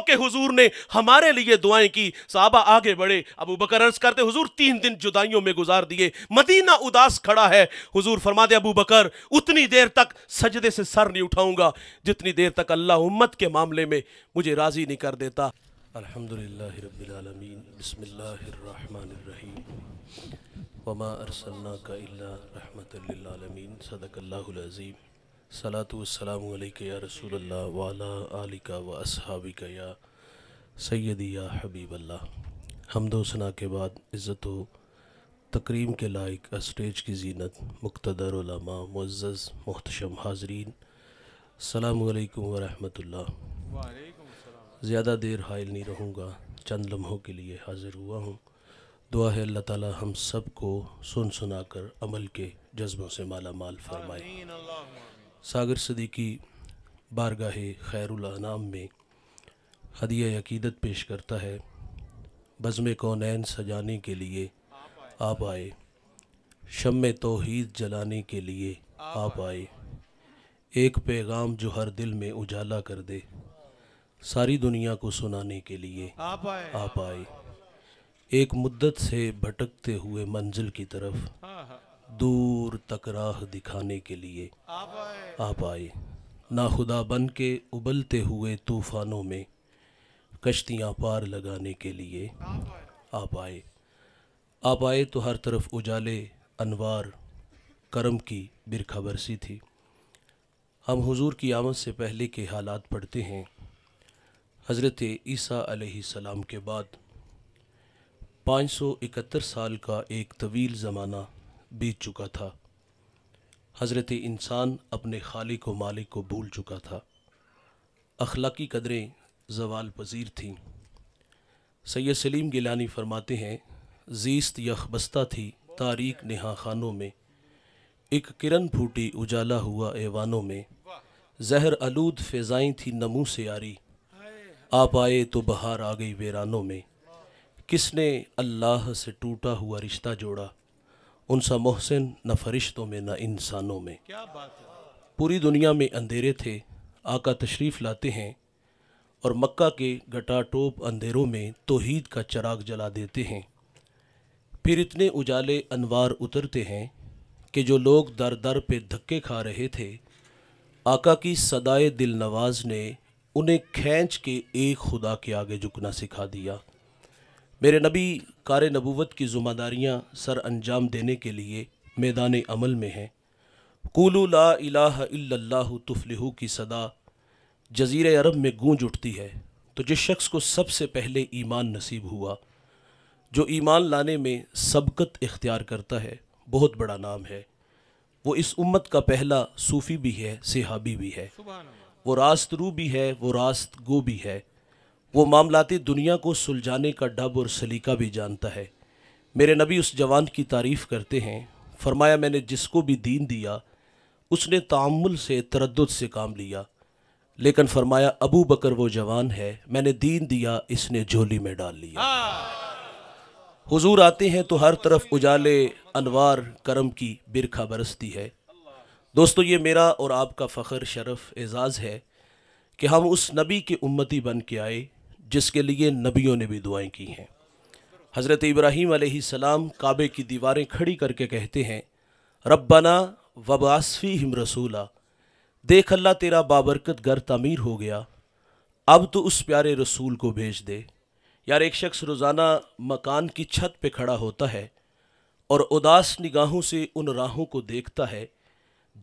موقع حضور نے ہمارے لیے دعائیں کی صحابہ آگے بڑھے ابو بکر عرض کرتے حضور تین دن جدائیوں میں گزار دیئے مدینہ اداس کھڑا ہے حضور فرما دے ابو بکر اتنی دیر تک سجدے سے سر نہیں اٹھاؤں گا جتنی دیر تک اللہ امت کے معاملے میں مجھے راضی نہیں کر دیتا الحمدللہ رب العالمین بسم اللہ الرحمن الرحیم وما ارسلناک الا رحمت للعالمین صدق اللہ العظیم صلاۃ یا رسول اللہ وعلا آلکہ و یا سیدی یا حبیب اللہ حمد و سنا کے بعد عزت و تقریم کے لائق اسٹیج کی زینت مقتدر علماء معزز محتشم حاضرین السلام علیکم ورحمت اللہ زیادہ دیر حائل نہیں رہوں گا چند لمحوں کے لیے حاضر ہوا ہوں دعا ہے اللہ تعالی ہم سب کو سن سنا کر عمل کے جذبوں سے مالا مال فرمائے ساگر صدیقی بارگاہ خیر الانام میں حدیعہ عقیدت پیش کرتا ہے بزم کونین سجانے کے لیے آپ آئے شم توحید جلانے کے لیے آپ آئے ایک پیغام جو ہر دل میں اجالا کر دے ساری دنیا کو سنانے کے لیے آپ آپ آئے ایک مدت سے بھٹکتے ہوئے منزل کی طرف دور تک راہ دکھانے کے لیے آئے پائے ناخدا بن کے ابلتے ہوئے طوفانوں میں کشتیاں پار لگانے کے لیے آپ آئے آپ آئے تو ہر طرف اجالے انوار کرم کی برکھا برسی تھی ہم حضور کی آمد سے پہلے کے حالات پڑھتے ہیں حضرت عیسیٰ علیہ السلام کے بعد پانچ سو اکہتر سال کا ایک طویل زمانہ بیت چکا تھا حضرت انسان اپنے خالق و مالک کو بھول چکا تھا اخلاقی قدریں زوال پذیر تھیں سید سلیم گیلانی فرماتے ہیں زیست یخ بستہ تھی تاریک نہا خانوں میں ایک کرن پھوٹی اجالا ہوا ایوانوں میں زہر آلود فیضائیں تھی نمو سے آری آپ آئے تو بہار آ گئی ویرانوں میں کس نے اللہ سے ٹوٹا ہوا رشتہ جوڑا ان سا محسن نہ فرشتوں میں نہ انسانوں میں کیا بات پوری دنیا میں اندھیرے تھے آقا تشریف لاتے ہیں اور مکہ کے گٹا ٹوپ اندھیروں میں توحید کا چراغ جلا دیتے ہیں پھر اتنے اجالے انوار اترتے ہیں کہ جو لوگ در در پہ دھکے کھا رہے تھے آقا کی صدائے دل نواز نے انہیں کھینچ کے ایک خدا کے آگے جھکنا سکھا دیا میرے نبی کار نبوت کی ذمہ داریاں سر انجام دینے کے لیے میدان عمل میں ہیں قولو لا الہ الا اللہ تفلحو کی صدا جزیر عرب میں گونج اٹھتی ہے تو جس شخص کو سب سے پہلے ایمان نصیب ہوا جو ایمان لانے میں سبقت اختیار کرتا ہے بہت بڑا نام ہے وہ اس امت کا پہلا صوفی بھی ہے صحابی بھی ہے وہ راست رو بھی ہے وہ راست گو بھی ہے وہ معاملاتی دنیا کو سلجھانے کا ڈب اور سلیقہ بھی جانتا ہے میرے نبی اس جوان کی تعریف کرتے ہیں فرمایا میں نے جس کو بھی دین دیا اس نے تعمل سے تردد سے کام لیا لیکن فرمایا ابو بکر وہ جوان ہے میں نے دین دیا اس نے جھولی میں ڈال لیا حضور آتے ہیں تو ہر طرف اجالے انوار کرم کی برکھا برستی ہے دوستو یہ میرا اور آپ کا فخر شرف اعزاز ہے کہ ہم اس نبی کے امتی بن کے آئے جس کے لیے نبیوں نے بھی دعائیں کی ہیں حضرت ابراہیم علیہ السلام کعبے کی دیواریں کھڑی کر کے کہتے ہیں ربنا وباسفیہم رسولہ دیکھ اللہ تیرا بابرکت گر تعمیر ہو گیا اب تو اس پیارے رسول کو بھیج دے یار ایک شخص روزانہ مکان کی چھت پہ کھڑا ہوتا ہے اور اداس نگاہوں سے ان راہوں کو دیکھتا ہے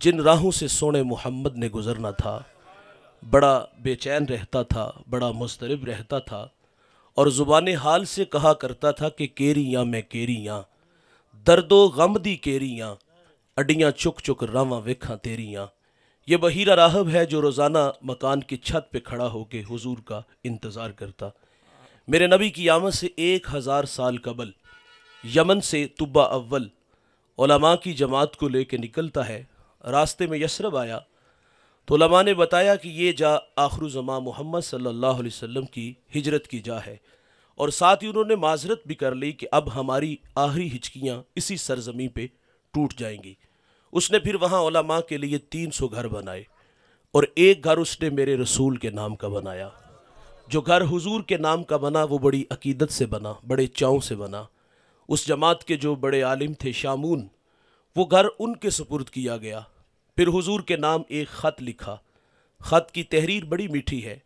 جن راہوں سے سونے محمد نے گزرنا تھا بڑا بے چین رہتا تھا بڑا مسترب رہتا تھا اور زبان حال سے کہا کرتا تھا کہ کیریاں میں کیریاں درد و غم دی کیریاں اڈیاں چک چک راواں ویکھاں تیریاں یہ بحیرہ راہب ہے جو روزانہ مکان کی چھت پہ کھڑا ہو کے حضور کا انتظار کرتا میرے نبی کی آمد سے ایک ہزار سال قبل یمن سے طبہ اول علماء کی جماعت کو لے کے نکلتا ہے راستے میں یسرب آیا تو علماء نے بتایا کہ یہ جا آخر زمان زماں محمد صلی اللہ علیہ وسلم کی ہجرت کی جا ہے اور ساتھ ہی انہوں نے معذرت بھی کر لی کہ اب ہماری آخری ہچکیاں اسی سرزمی پہ ٹوٹ جائیں گی اس نے پھر وہاں علماء کے لیے تین سو گھر بنائے اور ایک گھر اس نے میرے رسول کے نام کا بنایا جو گھر حضور کے نام کا بنا وہ بڑی عقیدت سے بنا بڑے چاؤں سے بنا اس جماعت کے جو بڑے عالم تھے شامون وہ گھر ان کے سپرد کیا گیا پھر حضور کے نام ایک خط لکھا خط کی تحریر بڑی میٹھی ہے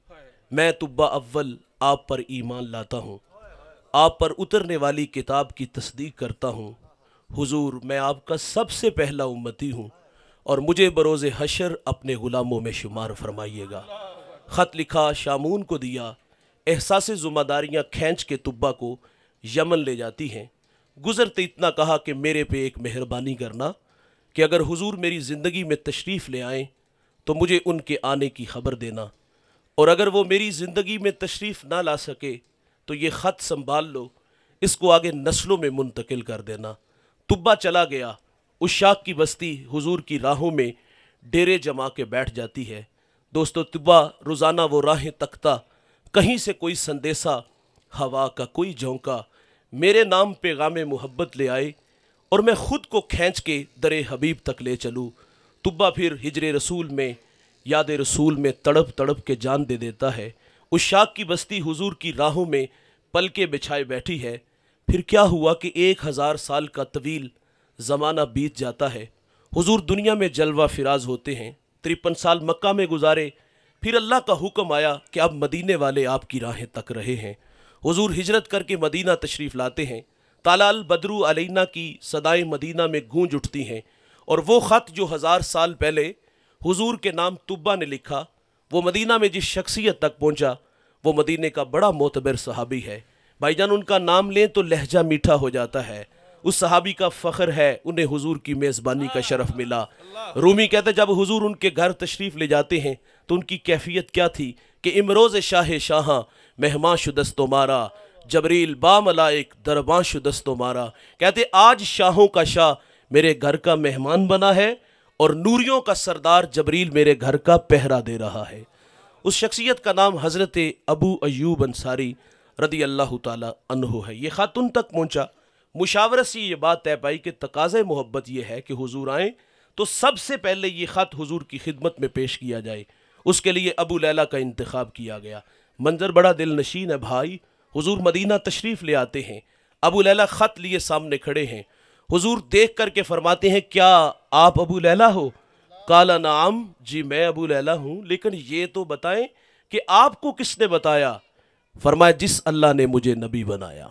میں طبہ اول آپ پر ایمان لاتا ہوں آپ پر اترنے والی کتاب کی تصدیق کرتا ہوں حضور میں آپ کا سب سے پہلا امتی ہوں اور مجھے بروز حشر اپنے غلاموں میں شمار فرمائیے گا خط لکھا شامون کو دیا احساس ذمہ داریاں کھینچ کے طبہ کو یمن لے جاتی ہیں گزرتے اتنا کہا کہ میرے پہ ایک مہربانی کرنا کہ اگر حضور میری زندگی میں تشریف لے آئیں تو مجھے ان کے آنے کی خبر دینا اور اگر وہ میری زندگی میں تشریف نہ لا سکے تو یہ خط سنبھال لو اس کو آگے نسلوں میں منتقل کر دینا طبا چلا گیا اس شاخ کی بستی حضور کی راہوں میں ڈیرے جما کے بیٹھ جاتی ہے دوستو طبا روزانہ وہ راہیں تکتا کہیں سے کوئی سندیسہ ہوا کا کوئی جھونکا میرے نام پیغام محبت لے آئے اور میں خود کو کھینچ کے در حبیب تک لے چلوں طبہ پھر ہجر رسول میں یاد رسول میں تڑپ تڑپ کے جان دے دیتا ہے اس شاک کی بستی حضور کی راہوں میں پل کے بچھائے بیٹھی ہے پھر کیا ہوا کہ ایک ہزار سال کا طویل زمانہ بیت جاتا ہے حضور دنیا میں جلوہ فراز ہوتے ہیں ترپن سال مکہ میں گزارے پھر اللہ کا حکم آیا کہ اب مدینے والے آپ کی راہیں تک رہے ہیں حضور ہجرت کر کے مدینہ تشریف لاتے ہیں تالال بدرو علینا کی صدائے مدینہ میں گونج اٹھتی ہیں اور وہ خط جو ہزار سال پہلے حضور کے نام طبہ نے لکھا وہ مدینہ میں جس شخصیت تک پہنچا وہ مدینہ کا بڑا معتبر صحابی ہے بھائی جان ان کا نام لیں تو لہجہ میٹھا ہو جاتا ہے اس صحابی کا فخر ہے انہیں حضور کی میزبانی کا شرف ملا رومی کہتے جب حضور ان کے گھر تشریف لے جاتے ہیں تو ان کی کیفیت کیا تھی کہ امروز شاہ شاہاں مہمان شدست مارا جبریل باملائک درباںش دست و مارا کہتے آج شاہوں کا شاہ میرے گھر کا مہمان بنا ہے اور نوریوں کا سردار جبریل میرے گھر کا پہرا دے رہا ہے اس شخصیت کا نام حضرت ابو ایوب انصاری رضی اللہ تعالی عنہ ہے یہ خاتن تک پہنچا مشاورت سی یہ بات طے پائی کہ تقاضۂ محبت یہ ہے کہ حضور آئیں تو سب سے پہلے یہ خط حضور کی خدمت میں پیش کیا جائے اس کے لیے ابو لیلہ کا انتخاب کیا گیا منظر بڑا دل نشین ہے بھائی حضور مدینہ تشریف لے آتے ہیں ابو لیلہ خط لیے سامنے کھڑے ہیں حضور دیکھ کر کے فرماتے ہیں کیا آپ ابو لیلہ ہو کالا نام جی میں ابو لیلہ ہوں لیکن یہ تو بتائیں کہ آپ کو کس نے بتایا فرمایا جس اللہ نے مجھے نبی بنایا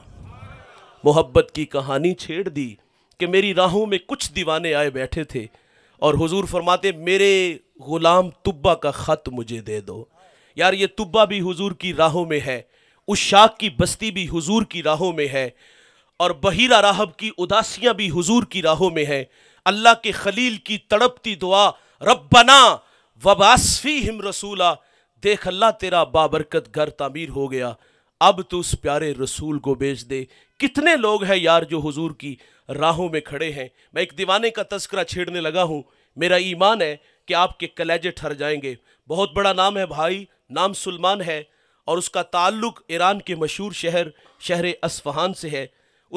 محبت کی کہانی چھیڑ دی کہ میری راہوں میں کچھ دیوانے آئے بیٹھے تھے اور حضور فرماتے میرے غلام طبا کا خط مجھے دے دو یار یہ طبا بھی حضور کی راہوں میں ہے اس شاخ کی بستی بھی حضور کی راہوں میں ہے اور بحیرہ راہب کی اداسیاں بھی حضور کی راہوں میں ہیں اللہ کے خلیل کی تڑپتی دعا ربنا بنا وباسفی ہم رسولہ دیکھ اللہ تیرا بابرکت گھر تعمیر ہو گیا اب تو اس پیارے رسول کو بیچ دے کتنے لوگ ہیں یار جو حضور کی راہوں میں کھڑے ہیں میں ایک دیوانے کا تذکرہ چھیڑنے لگا ہوں میرا ایمان ہے کہ آپ کے کلیجے ٹھر جائیں گے بہت بڑا نام ہے بھائی نام سلمان ہے اور اس کا تعلق ایران کے مشہور شہر شہر اصفہان سے ہے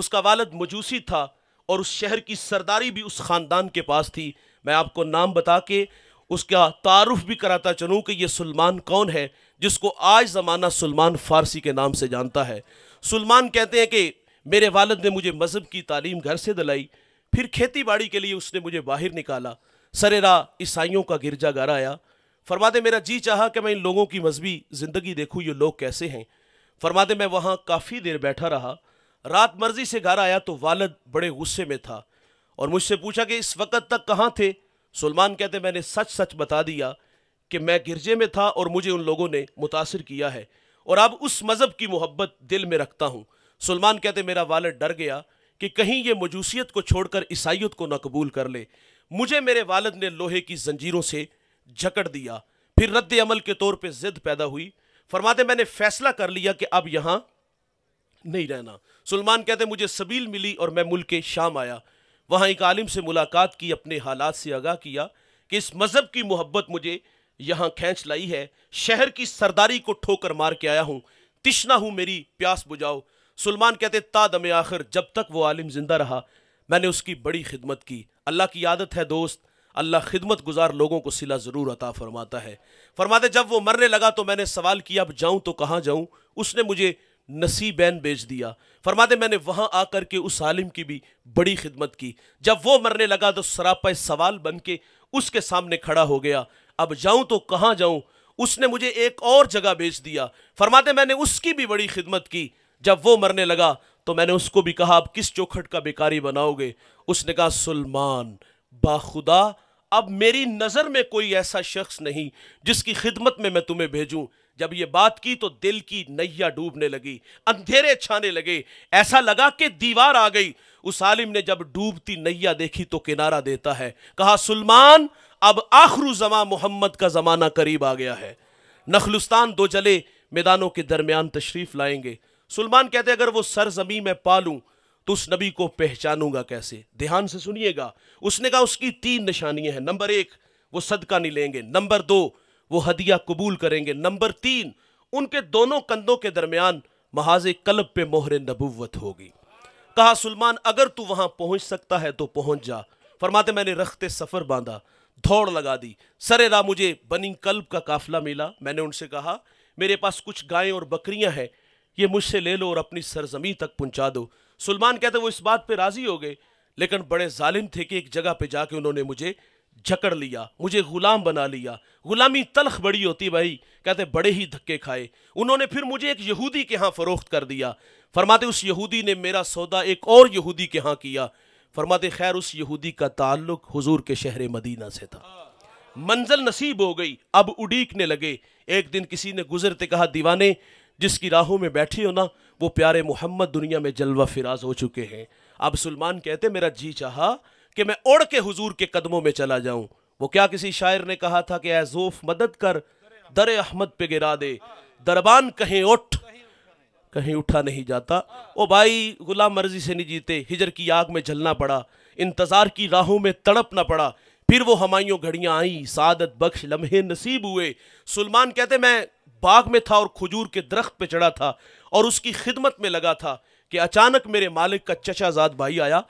اس کا والد مجوسی تھا اور اس شہر کی سرداری بھی اس خاندان کے پاس تھی میں آپ کو نام بتا کے اس کا تعارف بھی کراتا چلوں کہ یہ سلمان کون ہے جس کو آج زمانہ سلمان فارسی کے نام سے جانتا ہے سلمان کہتے ہیں کہ میرے والد نے مجھے مذہب کی تعلیم گھر سے دلائی پھر کھیتی باڑی کے لیے اس نے مجھے باہر نکالا سرے راہ عیسائیوں کا گرجا گھر آیا فرماتے میرا جی چاہا کہ میں ان لوگوں کی مذہبی زندگی دیکھوں یہ لوگ کیسے ہیں فرماتے میں وہاں کافی دیر بیٹھا رہا رات مرضی سے گھر آیا تو والد بڑے غصے میں تھا اور مجھ سے پوچھا کہ اس وقت تک کہاں تھے سلمان کہتے میں نے سچ سچ بتا دیا کہ میں گرجے میں تھا اور مجھے ان لوگوں نے متاثر کیا ہے اور اب اس مذہب کی محبت دل میں رکھتا ہوں سلمان کہتے میرا والد ڈر گیا کہ کہیں یہ مجوسیت کو چھوڑ کر عیسائیت کو نہ قبول کر لے مجھے میرے والد نے لوہے کی زنجیروں سے جھکڑ دیا پھر رد عمل کے طور پہ زد پیدا ہوئی فرماتے میں نے فیصلہ کر لیا کہ اب یہاں نہیں رہنا سلمان کہتے مجھے سبیل ملی اور میں ملک شام آیا وہاں ایک عالم سے ملاقات کی اپنے حالات سے آگاہ کیا کہ اس مذہب کی محبت مجھے یہاں کھینچ لائی ہے شہر کی سرداری کو ٹھوکر مار کے آیا ہوں تشنا ہوں میری پیاس بجاؤ سلمان کہتے تا دم آخر جب تک وہ عالم زندہ رہا میں نے اس کی بڑی خدمت کی اللہ کی عادت ہے دوست اللہ خدمت گزار لوگوں کو صلح ضرور عطا فرماتا ہے فرماتے جب وہ مرنے لگا تو میں نے سوال کیا اب جاؤں تو کہاں جاؤں اس نے مجھے نصیبین بیچ دیا فرماتے میں نے وہاں آ کر کے اس عالم کی بھی بڑی خدمت کی جب وہ مرنے لگا تو سراپا سوال بن کے اس کے سامنے کھڑا ہو گیا اب جاؤں تو کہاں جاؤں اس نے مجھے ایک اور جگہ بیچ دیا فرماتے میں نے اس کی بھی بڑی خدمت کی جب وہ مرنے لگا تو میں نے اس کو بھی کہا اب کس چوکھٹ کا بیکاری بناؤ گے اس نے کہا سلمان باخدا اب میری نظر میں کوئی ایسا شخص نہیں جس کی خدمت میں میں تمہیں بھیجوں جب یہ بات کی تو دل کی نیا ڈوبنے لگی اندھیرے چھانے لگے ایسا لگا کہ دیوار آ گئی اس عالم نے جب ڈوبتی نیا دیکھی تو کنارہ دیتا ہے کہا سلمان اب آخر زماں محمد کا زمانہ قریب آ گیا ہے نخلستان دو جلے میدانوں کے درمیان تشریف لائیں گے سلمان کہتے اگر وہ سرزمین میں پالوں تو اس نبی کو پہچانوں گا کیسے دھیان سے سنیے گا اس نے کہا اس کی تین نشانیاں ہیں نمبر ایک وہ صدقہ نہیں لیں گے نمبر دو وہ ہدیہ قبول کریں گے نمبر تین ان کے دونوں کندھوں کے درمیان محاذ کلب پہ مہر نبوت ہوگی کہا سلمان اگر تو وہاں پہنچ سکتا ہے تو پہنچ جا فرماتے میں نے رخت سفر باندھا دھوڑ لگا دی سرے راہ مجھے بنی کلب کا کافلہ ملا میں نے ان سے کہا میرے پاس کچھ گائیں اور بکریاں ہیں یہ مجھ سے لے لو اور اپنی سرزمین تک پہنچا دو سلمان کہتے وہ اس بات پہ راضی ہو گئے لیکن بڑے ظالم تھے کہ ایک جگہ پہ جا کے انہوں نے مجھے جکڑ لیا مجھے غلام بنا لیا غلامی تلخ بڑی ہوتی بھائی کہتے بڑے ہی دھکے کھائے انہوں نے پھر مجھے ایک یہودی کے ہاں فروخت کر دیا فرماتے اس یہودی نے میرا سودا ایک اور یہودی کے ہاں کیا فرماتے خیر اس یہودی کا تعلق حضور کے شہر مدینہ سے تھا منزل نصیب ہو گئی اب اڈیکنے لگے ایک دن کسی نے گزرتے کہا دیوانے جس کی راہوں میں بیٹھی ہونا وہ پیارے محمد دنیا میں جلوہ فراز ہو چکے ہیں اب سلمان کہتے میرا جی چاہا کہ میں اڑ کے حضور کے قدموں میں چلا جاؤں وہ کیا کسی شاعر نے کہا تھا کہ اے زوف مدد کر در احمد پہ گرا دے دربان کہیں اٹھ کہیں اٹھا نہیں جاتا او بھائی غلام مرضی سے نہیں جیتے ہجر کی آگ میں جلنا پڑا انتظار کی راہوں میں تڑپنا پڑا پھر وہ ہمائیوں گھڑیاں آئیں سعادت بخش لمحے نصیب ہوئے سلمان کہتے میں باغ میں تھا اور کھجور کے درخت پہ چڑھا تھا اور اس کی خدمت میں لگا تھا کہ اچانک میرے مالک کا چچا زاد بھائی آیا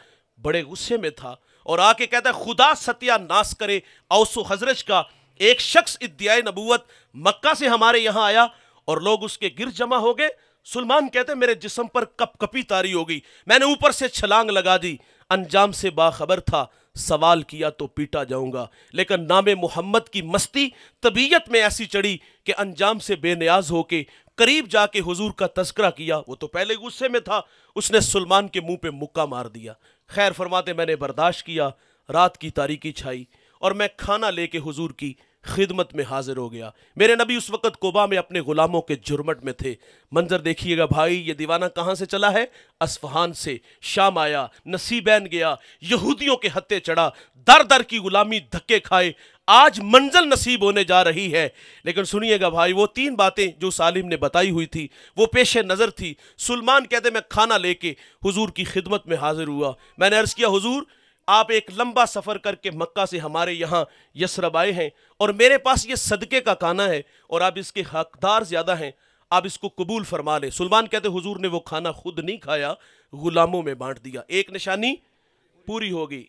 بڑے غصے میں تھا اور آ کے کہتا ہے خدا ستیا ناس کرے اوسو حضرت کا ایک شخص اتیائے نبوت مکہ سے ہمارے یہاں آیا اور لوگ اس کے گر جمع ہو گئے سلمان کہتے ہیں میرے جسم پر کپ کپی تاری ہو گئی میں نے اوپر سے چھلانگ لگا دی انجام سے باخبر تھا سوال کیا تو پیٹا جاؤں گا لیکن نام محمد کی مستی طبیعت میں ایسی چڑھی کہ انجام سے بے نیاز ہو کے قریب جا کے حضور کا تذکرہ کیا وہ تو پہلے غصے میں تھا اس نے سلمان کے منہ پہ مکہ مار دیا خیر فرماتے میں نے برداشت کیا رات کی تاریکی چھائی اور میں کھانا لے کے حضور کی خدمت میں حاضر ہو گیا میرے نبی اس وقت کوبا میں اپنے غلاموں کے جرمٹ میں تھے منظر دیکھیے گا بھائی یہ دیوانہ کہاں سے چلا ہے اصفہان سے شام آیا نصیبین گیا یہودیوں کے ہتے چڑھا در در کی غلامی دھکے کھائے آج منزل نصیب ہونے جا رہی ہے لیکن سنیے گا بھائی وہ تین باتیں جو سالم نے بتائی ہوئی تھی وہ پیش نظر تھی سلمان کہتے میں کھانا لے کے حضور کی خدمت میں حاضر ہوا میں نے عرض کیا حضور آپ ایک لمبا سفر کر کے مکہ سے ہمارے یہاں یسرب آئے ہیں اور میرے پاس یہ صدقے کا کھانا ہے اور آپ اس کے حقدار زیادہ ہیں آپ اس کو قبول فرما لیں سلمان کہتے حضور نے وہ کھانا خود نہیں کھایا غلاموں میں بانٹ دیا ایک نشانی پوری ہوگی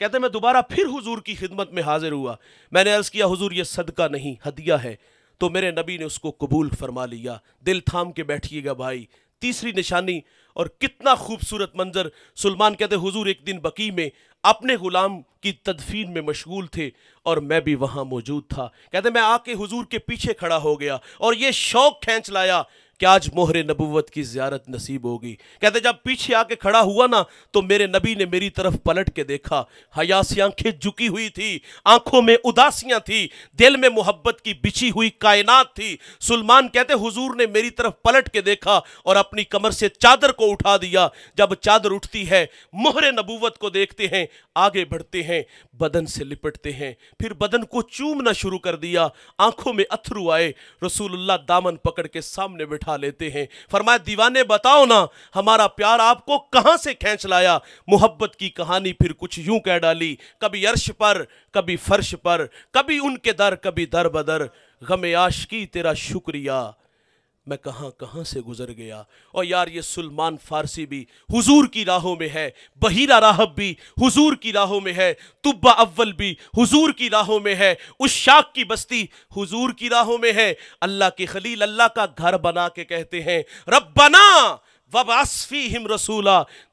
کہتے میں دوبارہ پھر حضور کی خدمت میں حاضر ہوا میں نے عرض کیا حضور یہ صدقہ نہیں ہدیہ ہے تو میرے نبی نے اس کو قبول فرما لیا دل تھام کے بیٹھیے گا بھائی تیسری نشانی اور کتنا خوبصورت منظر سلمان کہتے حضور ایک دن بقی میں اپنے غلام کی تدفین میں مشغول تھے اور میں بھی وہاں موجود تھا کہتے میں آ کے حضور کے پیچھے کھڑا ہو گیا اور یہ شوق کھینچ لایا کہ آج مہر نبوت کی زیارت نصیب ہوگی کہتے جب پیچھے آ کے کھڑا ہوا نا تو میرے نبی نے میری طرف پلٹ کے دیکھا حیاسی آنکھیں جھکی ہوئی تھی آنکھوں میں اداسیاں تھی دل میں محبت کی بچھی ہوئی کائنات تھی سلمان کہتے حضور نے میری طرف پلٹ کے دیکھا اور اپنی کمر سے چادر کو اٹھا دیا جب چادر اٹھتی ہے مہر نبوت کو دیکھتے ہیں آگے بڑھتے ہیں بدن سے لپٹتے ہیں پھر بدن کو چومنا شروع کر دیا آنکھوں میں اتھرو آئے رسول اللہ دامن پکڑ کے سامنے بیٹھا لیتے ہیں فرمایا دیوانے بتاؤ نا ہمارا پیار آپ کو کہاں سے کھینچ لایا محبت کی کہانی پھر کچھ یوں کہہ ڈالی کبھی عرش پر کبھی فرش پر کبھی ان کے در کبھی در بدر غم عاشقی تیرا شکریہ میں کہاں کہاں سے گزر گیا اور یار یہ سلمان فارسی بھی حضور کی راہوں میں ہے بحیرہ راہب بھی حضور کی راہوں میں ہے طبہ اول بھی حضور کی راہوں میں ہے اس کی بستی حضور کی راہوں میں ہے اللہ کے خلیل اللہ کا گھر بنا کے کہتے ہیں ربنا وبا ہم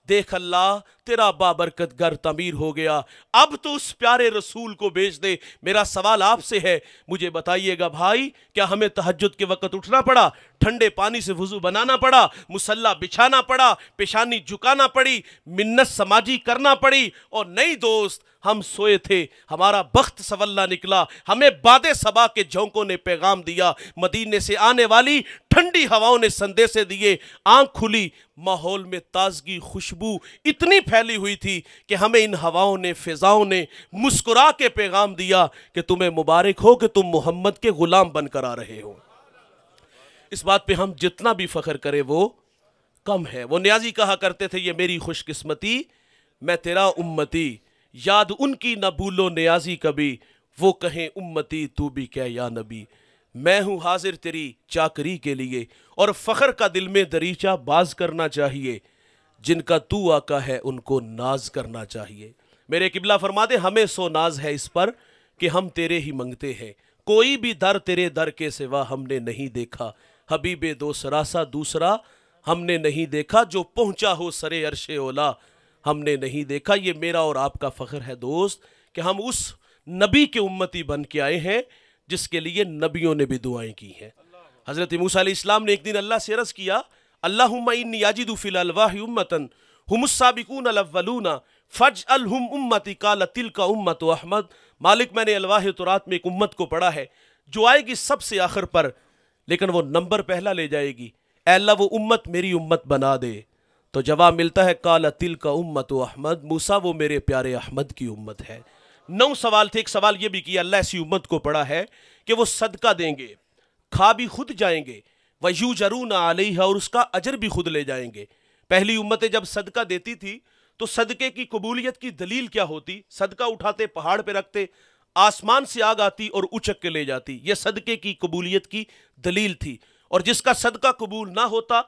دیکھ اللہ تیرا بابرکت گھر تعمیر ہو گیا اب تو اس پیارے رسول کو بیچ دے میرا سوال آپ سے ہے مجھے بتائیے گا بھائی کیا ہمیں تہجد کے وقت اٹھنا پڑا ٹھنڈے پانی سے وضو بنانا پڑا مسلح بچھانا پڑا پیشانی جھکانا پڑی منت سماجی کرنا پڑی اور نئی دوست ہم سوئے تھے ہمارا بخت سواللہ نکلا ہمیں باد سبا کے جھونکوں نے پیغام دیا مدینے سے آنے والی ٹھنڈی ہواؤں نے سندے سے دیے آنکھ کھلی ماحول میں تازگی خوشبو اتنی پھیلی ہوئی تھی کہ ہمیں ان ہواؤں نے فضاؤں نے مسکرا کے پیغام دیا کہ تمہیں مبارک ہو کہ تم محمد کے غلام بن کر آ رہے ہو اس بات پہ ہم جتنا بھی فخر کرے وہ کم ہے وہ نیازی کہا کرتے تھے یہ میری خوش قسمتی میں تیرا امتی یاد ان کی نہ بھولو نیازی کبھی وہ کہیں امتی تو بھی کہ یا نبی میں ہوں حاضر تیری چاکری کے لیے اور فخر کا دل میں دریچہ باز کرنا چاہیے جن کا تو آقا ہے ان کو ناز کرنا چاہیے میرے قبلہ فرما دے ہمیں سو ناز ہے اس پر کہ ہم تیرے ہی منگتے ہیں کوئی بھی در تیرے در کے سوا ہم نے نہیں دیکھا حبیب دو سراسا دوسرا ہم نے نہیں دیکھا جو پہنچا ہو سرے عرش اولا ہم نے نہیں دیکھا یہ میرا اور آپ کا فخر ہے دوست کہ ہم اس نبی کے امتی بن کے آئے ہیں جس کے لیے نبیوں نے بھی دعائیں کی ہیں حضرت موسیٰ علیہ السلام نے ایک دن اللہ سے عرض کیا اللہم انی یاجدو فی الالواح امتن ہم السابقون الاولون فج الہم امتی کالا تلک امت احمد مالک میں نے الواح ترات میں ایک امت کو پڑھا ہے جو آئے گی سب سے آخر پر لیکن وہ نمبر پہلا لے جائے گی اے اللہ وہ امت میری امت بنا دے تو جواب ملتا ہے کالا تلک امت احمد موسیٰ وہ میرے پیارے احمد کی امت ہے نو سوال تھے ایک سوال یہ بھی کیا اللہ ایسی امت کو پڑا ہے کہ وہ صدقہ دیں گے کھا بھی خود جائیں گے ویو جرون علیہ اور اس کا اجر بھی خود لے جائیں گے پہلی امتیں جب صدقہ دیتی تھی تو صدقے کی قبولیت کی دلیل کیا ہوتی صدقہ اٹھاتے پہاڑ پہ رکھتے آسمان سے آگ آتی اور اچک کے لے جاتی یہ صدقے کی قبولیت کی دلیل تھی اور جس کا صدقہ قبول نہ ہوتا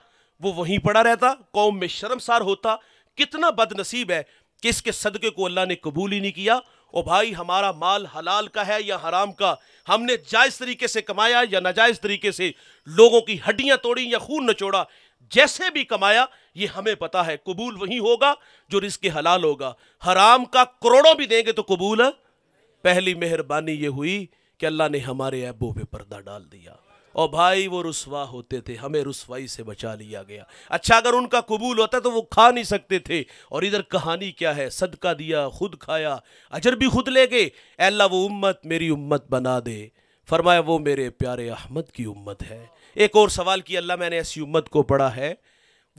وہ وہیں پڑا رہتا قوم میں شرم سار ہوتا کتنا بد نصیب ہے کہ اس کے صدقے کو اللہ نے قبول ہی نہیں کیا او بھائی ہمارا مال حلال کا ہے یا حرام کا ہم نے جائز طریقے سے کمایا یا ناجائز طریقے سے لوگوں کی ہڈیاں توڑی یا خون نہ چوڑا جیسے بھی کمایا یہ ہمیں پتا ہے قبول وہی ہوگا جو رزق حلال ہوگا حرام کا کروڑوں بھی دیں گے تو قبول پہلی مہربانی یہ ہوئی کہ اللہ نے ہمارے ایبو پہ پردہ ڈال دیا اور بھائی وہ رسوا ہوتے تھے ہمیں رسوائی سے بچا لیا گیا اچھا اگر ان کا قبول ہوتا تو وہ کھا نہیں سکتے تھے اور ادھر کہانی کیا ہے صدقہ دیا خود کھایا اجر بھی خود لے گئے اللہ وہ امت میری امت بنا دے فرمایا وہ میرے پیارے احمد کی امت ہے ایک اور سوال کی اللہ میں نے ایسی امت کو پڑھا ہے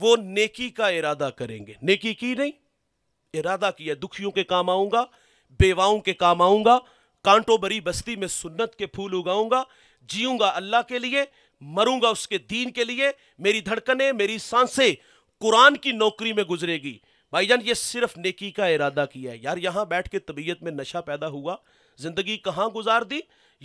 وہ نیکی کا ارادہ کریں گے نیکی کی نہیں ارادہ کیا دکھیوں کے کام آؤں گا بیواؤں کے کام آؤں گا کانٹوں بری بستی میں سنت کے پھول اگاؤں گا جیوں گا اللہ کے لیے مروں گا اس کے دین کے لیے میری دھڑکنیں میری سانسیں قرآن کی نوکری میں گزرے گی بھائی جان یہ صرف نیکی کا ارادہ کیا ہے یار یہاں بیٹھ کے طبیعت میں نشہ پیدا ہوا زندگی کہاں گزار دی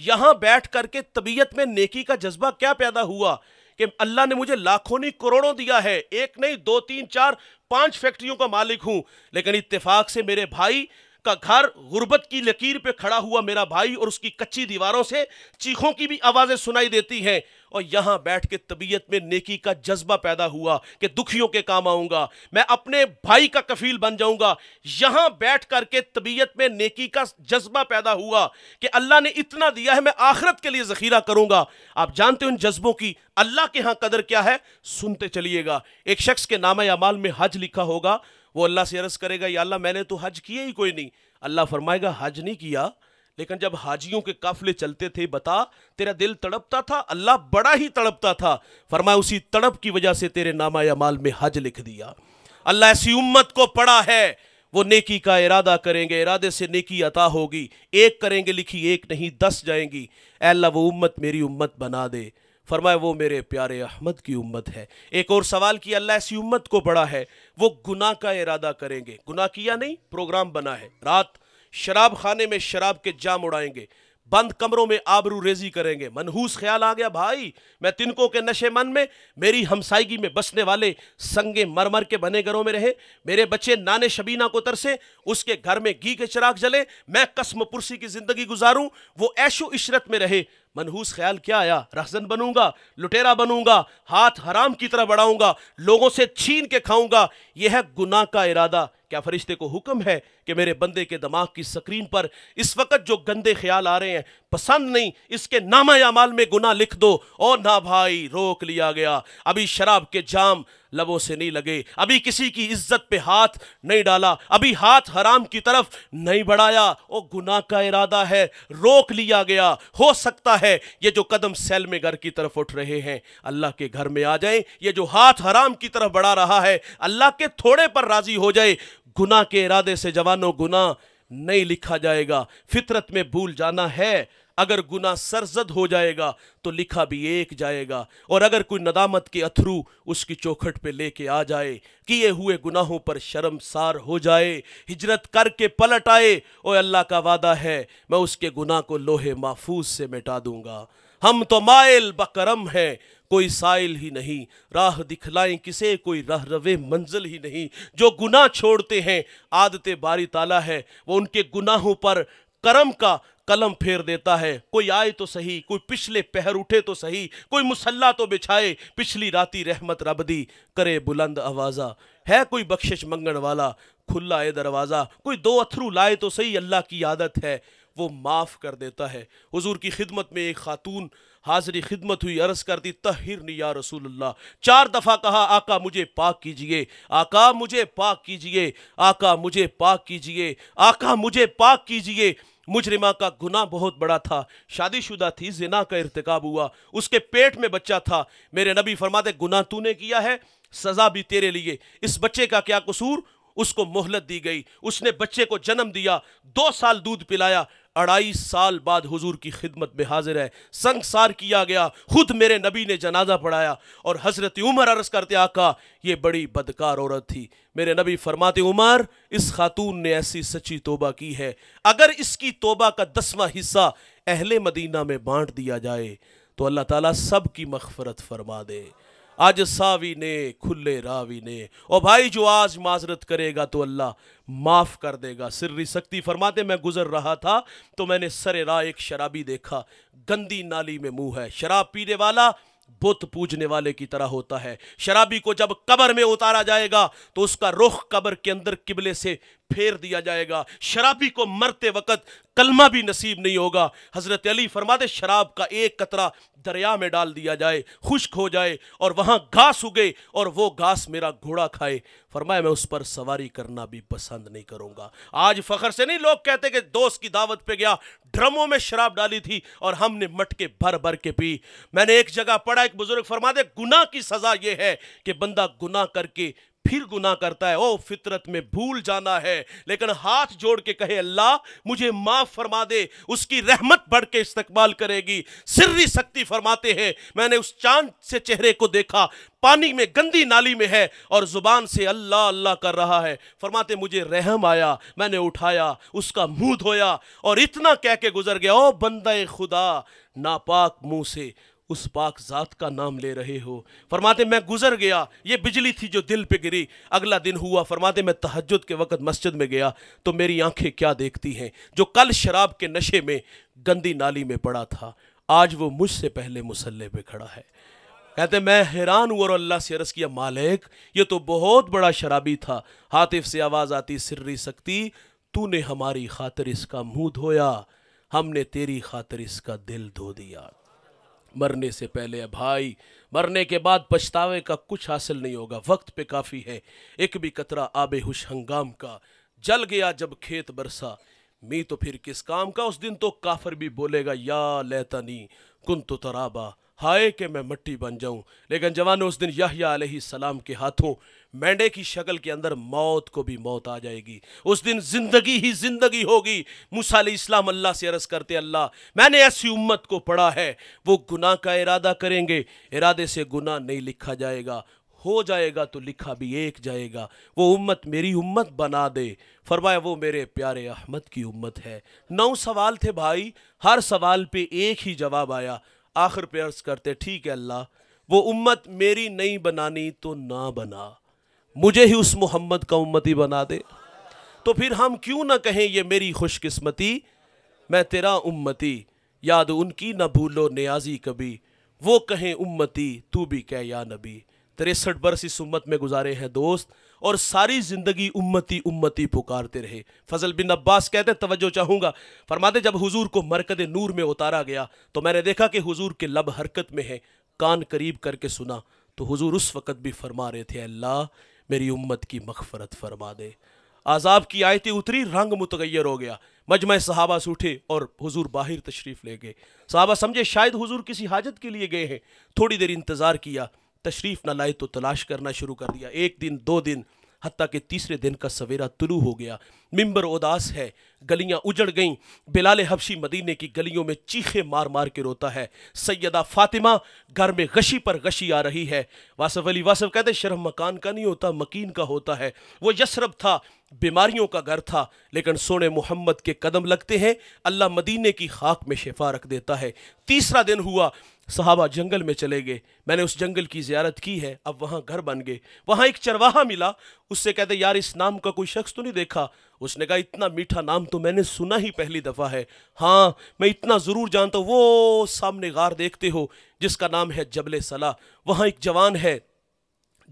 یہاں بیٹھ کر کے طبیعت میں نیکی کا جذبہ کیا پیدا ہوا کہ اللہ نے مجھے لاکھوں نہیں کروڑوں دیا ہے ایک نہیں دو تین چار پانچ فیکٹریوں کا مالک ہوں لیکن اتفاق سے میرے بھائی کا گھر غربت کی لکیر پہ کھڑا ہوا میرا بھائی اور اس کی کچھی دیواروں سے چیخوں کی بھی آوازیں سنائی دیتی ہیں اور یہاں بیٹھ کے طبیعت میں نیکی کا جذبہ پیدا ہوا کہ دکھیوں کے کام آؤں گا میں اپنے بھائی کا کفیل بن جاؤں گا یہاں بیٹھ کر کے طبیعت میں نیکی کا جذبہ پیدا ہوا کہ اللہ نے اتنا دیا ہے میں آخرت کے لیے زخیرہ کروں گا آپ جانتے ہیں ان جذبوں کی اللہ کے ہاں قدر کیا ہے سنتے چلیے گا ایک شخص کے نامہ یعمال میں حج لکھا ہوگا وہ اللہ سے عرض کرے گا یا اللہ میں نے تو حج کیا ہی کوئی نہیں اللہ فرمائے گا حج نہیں کیا لیکن جب حاجیوں کے قافلے چلتے تھے بتا تیرا دل تڑپتا تھا اللہ بڑا ہی تڑپتا تھا فرمایا اسی تڑپ کی وجہ سے تیرے نامہ یا مال میں حج لکھ دیا اللہ ایسی امت کو پڑا ہے وہ نیکی کا ارادہ کریں گے ارادے سے نیکی عطا ہوگی ایک کریں گے لکھی ایک نہیں دس جائیں گی اے اللہ وہ امت میری امت بنا دے فرمائے وہ میرے پیارے احمد کی امت ہے ایک اور سوال کی اللہ ایسی امت کو بڑا ہے وہ گناہ کا ارادہ کریں گے گناہ کیا نہیں پروگرام بنا ہے رات شراب خانے میں شراب کے جام اڑائیں گے بند کمروں میں آبرو ریزی کریں گے منحوس خیال آ گیا بھائی میں تنکوں کے نشے من میں میری ہمسائیگی میں بسنے والے سنگے مرمر کے بنے گھروں میں رہے میرے بچے نانے شبینہ کو ترسے اس کے گھر میں گی کے چراغ جلے میں قسم پرسی کی زندگی گزاروں وہ عیش و عشرت میں رہے منحوس خیال کیا آیا رہزن بنوں گا لٹیرا بنوں گا ہاتھ حرام کی طرح بڑھاؤں گا لوگوں سے چھین کے کھاؤں گا یہ ہے گناہ کا ارادہ کیا فرشتے کو حکم ہے کہ میرے بندے کے دماغ کی سکرین پر اس وقت جو گندے خیال آ رہے ہیں پسند نہیں اس کے نامہ مال میں گناہ لکھ دو اور نہ بھائی روک لیا گیا ابھی شراب کے جام لبوں سے نہیں لگے ابھی کسی کی عزت پہ ہاتھ نہیں ڈالا ابھی ہاتھ حرام کی طرف نہیں بڑھایا وہ گناہ کا ارادہ ہے روک لیا گیا ہو سکتا ہے یہ جو قدم سیل میں گھر کی طرف اٹھ رہے ہیں اللہ کے گھر میں آ جائیں یہ جو ہاتھ حرام کی طرف بڑھا رہا ہے اللہ کے تھوڑے پر راضی ہو جائے گناہ کے ارادے سے جوانوں گناہ نہیں لکھا جائے گا فطرت میں بھول جانا ہے اگر گناہ سرزد ہو جائے گا تو لکھا بھی ایک جائے گا اور اگر کوئی ندامت کے اتھرو اس کی چوکھٹ پہ لے کے آ جائے کیے ہوئے گناہوں پر شرم سار ہو جائے ہجرت کر کے پلٹ آئے اور اللہ کا وعدہ ہے میں اس کے گناہ کو لوہے محفوظ سے مٹا دوں گا ہم تو مائل بکرم ہیں کوئی سائل ہی نہیں راہ دکھلائیں کسے کوئی رہ روے منزل ہی نہیں جو گناہ چھوڑتے ہیں عادت باری تعالیٰ ہے وہ ان کے گناہوں پر کرم کا قلم پھیر دیتا ہے کوئی آئے تو صحیح کوئی پچھلے پہر اٹھے تو صحیح کوئی مسلح تو بچھائے پچھلی راتی رحمت رب دی کرے بلند آوازہ ہے کوئی بخشش منگن والا کھلا ہے دروازہ کوئی دو اتھرو لائے تو صحیح اللہ کی عادت ہے وہ معاف کر دیتا ہے حضور کی خدمت میں ایک خاتون حاضری خدمت ہوئی عرض کر دی تحرنی یا رسول اللہ چار دفعہ کہا آقا مجھے پاک کیجئے آقا مجھے پاک کیجئے آقا مجھے پاک کیجئے آقا مجھے پاک کیجئے مجرمہ کا گناہ بہت بڑا تھا شادی شدہ تھی زنا کا ارتکاب ہوا اس کے پیٹ میں بچہ تھا میرے نبی فرماتے گناہ تو نے کیا ہے سزا بھی تیرے لیے اس بچے کا کیا قصور اس کو مہلت دی گئی اس نے بچے کو جنم دیا دو سال دودھ پلایا اڑائی سال بعد حضور کی خدمت میں حاضر ہے سنگسار کیا گیا خود میرے نبی نے جنازہ پڑھایا اور حضرت عمر عرض کرتے آقا یہ بڑی بدکار عورت تھی میرے نبی فرماتے عمر اس خاتون نے ایسی سچی توبہ کی ہے اگر اس کی توبہ کا دسواں حصہ اہل مدینہ میں بانٹ دیا جائے تو اللہ تعالیٰ سب کی مغفرت فرما دے آج ساوی نے کھلے راوی نے او بھائی جو آج معذرت کرے گا گا تو اللہ معاف کر دے فرماتے میں گزر رہا تھا تو میں نے سر راہ ایک شرابی دیکھا گندی نالی میں منہ ہے شراب پینے والا بت پوجنے والے کی طرح ہوتا ہے شرابی کو جب قبر میں اتارا جائے گا تو اس کا رخ قبر کے اندر قبلے سے پھیر دیا جائے گا شرابی کو مرتے وقت کلمہ بھی نصیب نہیں ہوگا حضرت علی فرما دے شراب کا ایک قطرہ دریا میں ڈال دیا جائے خشک ہو جائے اور وہاں گھاس گئے اور وہ گھاس میرا گھوڑا کھائے فرمایا میں اس پر سواری کرنا بھی پسند نہیں کروں گا آج فخر سے نہیں لوگ کہتے کہ دوست کی دعوت پہ گیا ڈرموں میں شراب ڈالی تھی اور ہم نے مٹ کے بھر بھر کے پی میں نے ایک جگہ پڑھا ایک بزرگ فرما دے گناہ کی سزا یہ ہے کہ بندہ گناہ کر کے پھر گناہ کرتا ہے اوہ فطرت میں بھول جانا ہے لیکن ہاتھ جوڑ کے کہے اللہ مجھے معاف فرما دے اس کی رحمت بڑھ کے استقبال کرے گی سری سکتی فرماتے ہیں میں نے اس چاند سے چہرے کو دیکھا پانی میں گندی نالی میں ہے اور زبان سے اللہ اللہ کر رہا ہے فرماتے ہیں مجھے رحم آیا میں نے اٹھایا اس کا مو دھویا اور اتنا کہہ کے گزر گیا اوہ بندہ خدا ناپاک مو سے اس پاک ذات کا نام لے رہے ہو فرماتے میں گزر گیا یہ بجلی تھی جو دل پہ گری اگلا دن ہوا فرماتے میں تحجد کے وقت مسجد میں گیا تو میری آنکھیں کیا دیکھتی ہیں جو کل شراب کے نشے میں گندی نالی میں پڑا تھا آج وہ مجھ سے پہلے مسلح پہ کھڑا ہے کہتے میں حیران ہوں اور اللہ سے عرض کیا مالک یہ تو بہت بڑا شرابی تھا حاطف سے آواز آتی سری سکتی تو نے ہماری خاطر اس کا منہ دھویا ہم نے تیری خاطر اس کا دل دھو دیا مرنے سے پہلے بھائی مرنے کے بعد پچھتاوے کا کچھ حاصل نہیں ہوگا وقت پہ کافی ہے ایک بھی قطرہ آب ہوش ہنگام کا جل گیا جب کھیت برسا می تو پھر کس کام کا اس دن تو کافر بھی بولے گا یا لیتا نہیں کن تو ترآبا ہائے کہ میں مٹی بن جاؤں لیکن جوانوں اس دن یحییٰ علیہ السلام کے ہاتھوں مینڈے کی شکل کے اندر موت کو بھی موت آ جائے گی اس دن زندگی ہی زندگی ہوگی موسیٰ علیہ السلام اللہ سے عرض کرتے اللہ میں نے ایسی امت کو پڑھا ہے وہ گناہ کا ارادہ کریں گے ارادے سے گناہ نہیں لکھا جائے گا ہو جائے گا تو لکھا بھی ایک جائے گا وہ امت میری امت بنا دے فرمایا وہ میرے پیارے احمد کی امت ہے نو سوال تھے بھائی ہر سوال پہ ایک ہی جواب آیا آخر پہ عرض کرتے ٹھیک ہے اللہ وہ امت میری نہیں بنانی تو نہ بنا مجھے ہی اس محمد کا امتی بنا دے تو پھر ہم کیوں نہ کہیں یہ میری خوش قسمتی میں تیرا امتی یاد ان کی نہ بھولو نیازی کبھی وہ کہیں امتی تو بھی کہ یا نبی تریسٹھ برس اس امت میں گزارے ہیں دوست اور ساری زندگی امتی امتی پکارتے رہے فضل بن عباس کہتے توجہ چاہوں گا فرماتے جب حضور کو مرکز نور میں اتارا گیا تو میں نے دیکھا کہ حضور کے لب حرکت میں ہیں کان قریب کر کے سنا تو حضور اس وقت بھی فرما رہے تھے اللہ میری امت کی مغفرت فرما دے عذاب کی آیتیں اتری رنگ متغیر ہو گیا مجمع صحابہ سے اٹھے اور حضور باہر تشریف لے گئے صحابہ سمجھے شاید حضور کسی حاجت کے لیے گئے ہیں تھوڑی دیر انتظار کیا تشریف نہ لائے تو تلاش کرنا شروع کر دیا ایک دن دو دن حتیٰ کہ تیسرے دن کا سویرا طلوع ہو گیا ممبر اداس ہے گلیاں اجڑ گئیں بلال حبشی مدینہ کی گلیوں میں چیخے مار مار کے روتا ہے سیدہ فاطمہ گھر میں غشی پر غشی آ رہی ہے واسف علی واسف کہتے ہیں مکان کا نہیں ہوتا مکین کا ہوتا ہے وہ یسرب تھا بیماریوں کا گھر تھا لیکن سونے محمد کے قدم لگتے ہیں اللہ مدینہ کی خاک میں شفا رکھ دیتا ہے تیسرا دن ہوا صحابہ جنگل میں چلے گئے میں نے اس جنگل کی زیارت کی ہے اب وہاں گھر بن گئے وہاں ایک چرواہا ملا اس سے کہتے یار اس نام کا کوئی شخص تو نہیں دیکھا اس نے کہا اتنا میٹھا نام تو میں نے سنا ہی پہلی دفعہ ہے ہاں میں اتنا ضرور جانتا ہوں وہ سامنے غار دیکھتے ہو جس کا نام ہے جبل صلاح وہاں ایک جوان ہے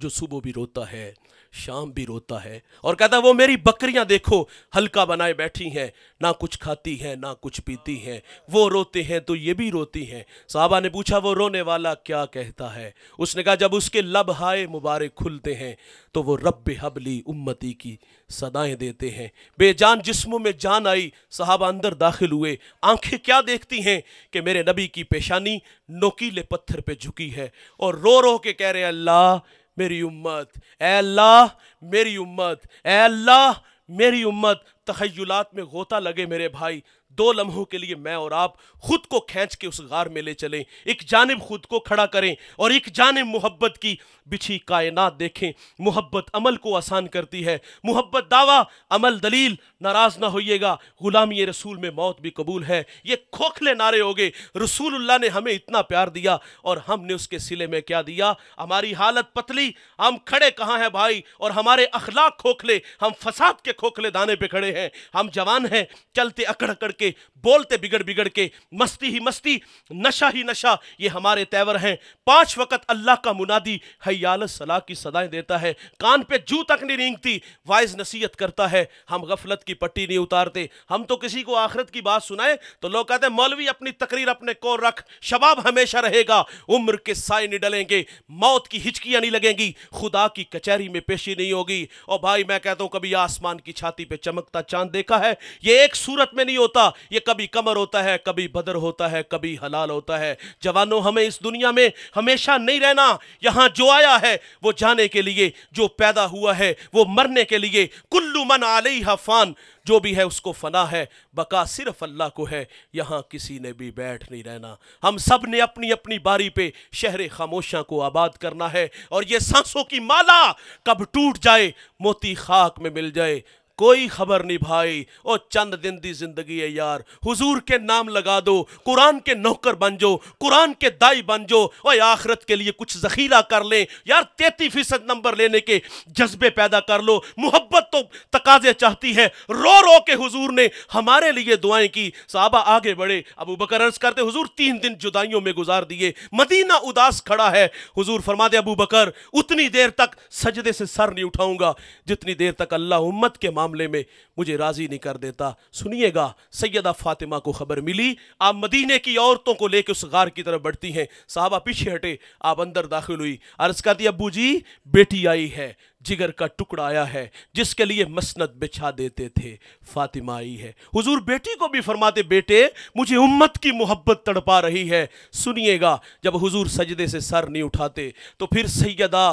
جو صبح بھی روتا ہے شام بھی روتا ہے اور کہتا ہے وہ میری بکریاں دیکھو ہلکا بنائے بیٹھی ہیں نہ کچھ کھاتی ہیں نہ کچھ پیتی ہیں وہ روتے ہیں تو یہ بھی روتی ہیں صحابہ نے پوچھا وہ رونے والا کیا کہتا ہے اس نے کہا جب اس کے لب ہائے مبارک کھلتے ہیں تو وہ رب حبلی امتی کی صدائیں دیتے ہیں بے جان جسموں میں جان آئی صحابہ اندر داخل ہوئے آنکھیں کیا دیکھتی ہیں کہ میرے نبی کی پیشانی نوکیلے پتھر پہ جھکی ہے اور رو رو کے کہہ رہے ہیں اللہ میری امت اے اللہ میری امت اے اللہ میری امت تخیلات میں غوطہ لگے میرے بھائی دو لمحوں کے لیے میں اور آپ خود کو کھینچ کے اس غار میں لے چلیں ایک جانب خود کو کھڑا کریں اور ایک جانب محبت کی بچھی کائنات دیکھیں محبت عمل کو آسان کرتی ہے محبت دعویٰ عمل دلیل ناراض نہ ہوئیے گا غلامی رسول میں موت بھی قبول ہے یہ کھوکھلے نعرے ہو گئے رسول اللہ نے ہمیں اتنا پیار دیا اور ہم نے اس کے سلے میں کیا دیا ہماری حالت پتلی ہم کھڑے کہاں ہیں بھائی اور ہمارے اخلاق کھوکھلے ہم فساد کے کھوکھلے دانے پہ کھڑے ہیں ہم جوان ہیں چلتے اکڑ اکڑ کے que بولتے بگڑ بگڑ کے مستی ہی مستی نشہ ہی نشا یہ ہمارے تیور ہیں پانچ وقت اللہ کا منادی حیال صلاح کی صدایں دیتا ہے کان پہ جو تک نہیں رینگتی وائز نصیحت کرتا ہے ہم غفلت کی پٹی نہیں اتارتے ہم تو کسی کو آخرت کی بات سنائیں تو لوگ کہتے ہیں مولوی اپنی تقریر اپنے کور رکھ شباب ہمیشہ رہے گا عمر کے سائے نہیں ڈلیں گے موت کی ہچکیاں نہیں لگیں گی خدا کی کچہری میں پیشی نہیں ہوگی اور بھائی میں کہتا ہوں کبھی آسمان کی چھاتی پہ چمکتا چاند دیکھا ہے یہ ایک صورت میں نہیں ہوتا یہ کبھی کبھی کمر ہوتا ہے کبھی بدر ہوتا ہے کبھی حلال ہوتا ہے جوانوں ہمیں اس دنیا میں ہمیشہ نہیں رہنا یہاں جو آیا ہے وہ جانے کے لیے جو پیدا ہوا ہے وہ مرنے کے لیے کلو من علیہ فان جو بھی ہے اس کو فنا ہے بقا صرف اللہ کو ہے یہاں کسی نے بھی بیٹھ نہیں رہنا ہم سب نے اپنی اپنی باری پہ شہر خاموشہ کو آباد کرنا ہے اور یہ سانسوں کی مالا کب ٹوٹ جائے موتی خاک میں مل جائے کوئی خبر نہیں بھائی او چند دن دی زندگی ہے یار حضور کے نام لگا دو قرآن کے نوکر بن جو قرآن کے دائی بن جو اور آخرت کے لیے کچھ ذخیرہ کر لیں یار تیتی فیصد نمبر لینے کے جذبے پیدا کر لو محبت تو تقاضے چاہتی ہے رو رو کے حضور نے ہمارے لیے دعائیں کی صحابہ آگے بڑھے ابو بکر عرض کرتے حضور تین دن جدائیوں میں گزار دیے مدینہ اداس کھڑا ہے حضور فرما دے ابو بکر اتنی دیر تک سجدے سے سر نہیں اٹھاؤں گا جتنی دیر تک اللہ امت کے ماں معاملے میں مجھے راضی نہیں کر دیتا سنیے گا سیدہ فاطمہ کو خبر ملی آپ مدینے کی عورتوں کو لے کے اس غار کی طرف بڑھتی ہیں صحابہ پیچھے ہٹے آپ اندر داخل ہوئی عرض کر دی ابو جی بیٹی آئی ہے جگر کا ٹکڑا آیا ہے جس کے لیے مسنت بچھا دیتے تھے فاطمہ آئی ہے حضور بیٹی کو بھی فرماتے بیٹے مجھے امت کی محبت تڑپا رہی ہے سنیے گا جب حضور سجدے سے سر نہیں اٹھاتے تو پھر سیدہ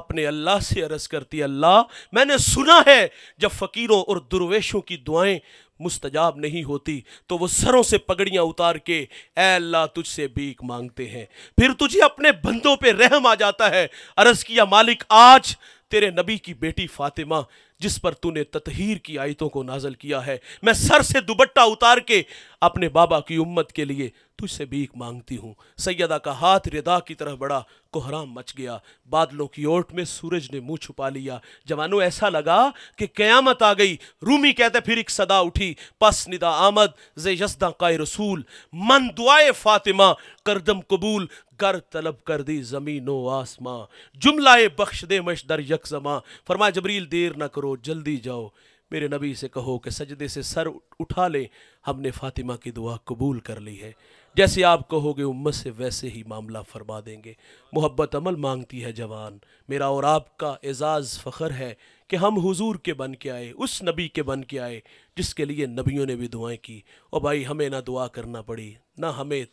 اپنے اللہ سے عرض کرتی اللہ میں نے سنا ہے جب فقیروں اور درویشوں کی دعائیں مستجاب نہیں ہوتی تو وہ سروں سے پگڑیاں اتار کے اے اللہ تجھ سے بیک مانگتے ہیں پھر تجھے اپنے بندوں پہ رحم آ جاتا ہے عرض کیا مالک آج تیرے نبی کی بیٹی فاطمہ جس پر تُو نے تطہیر کی آیتوں کو نازل کیا ہے میں سر سے دوبٹہ اتار کے اپنے بابا کی امت کے لیے تجھ سے بھیک مانگتی ہوں سیدہ کا ہاتھ ردا کی طرف بڑا کوہرام مچ گیا بادلوں کی اوٹ میں سورج نے منہ چھپا لیا جوانوں ایسا لگا کہ قیامت آ گئی رومی کہتے پھر ایک صدا اٹھی پس ندا آمد ز یسداں کا رسول من دعائے فاطمہ کردم قبول گر طلب کر دی زمین و آسماں جملہ بخش دے مش در یک زماں فرما جبریل دیر نہ کرو جلدی جاؤ میرے نبی سے کہو کہ سجدے سے سر اٹھا لے ہم نے فاطمہ کی دعا قبول کر لی ہے جیسے آپ کہو گے امت سے ویسے ہی معاملہ فرما دیں گے محبت عمل مانگتی ہے جوان میرا اور آپ کا اعزاز فخر ہے کہ ہم حضور کے بن کے آئے اس نبی کے بن کے آئے جس کے لیے نبیوں نے بھی دعائیں کی اور بھائی ہمیں نہ دعا کرنا پڑی نہ ہمیں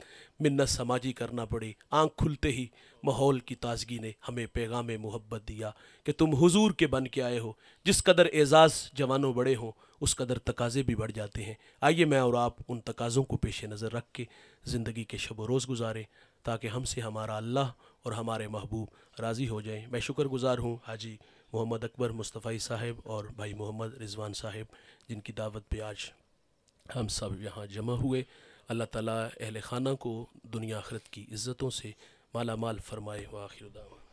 منت سماجی کرنا پڑی آنکھ کھلتے ہی ماحول کی تازگی نے ہمیں پیغام محبت دیا کہ تم حضور کے بن کے آئے ہو جس قدر اعزاز جوانوں بڑے ہوں اس قدر تقاضے بھی بڑھ جاتے ہیں آئیے میں اور آپ ان تقاضوں کو پیش نظر رکھ کے زندگی کے شب و روز گزاریں تاکہ ہم سے ہمارا اللہ اور ہمارے محبوب راضی ہو جائیں میں شکر گزار ہوں حاجی محمد اکبر مصطفی صاحب اور بھائی محمد رضوان صاحب جن کی دعوت پہ آج ہم سب یہاں جمع ہوئے اللہ تعالیٰ اہل خانہ کو دنیا آخرت کی عزتوں سے مالا مال فرمائے و آخر دعوان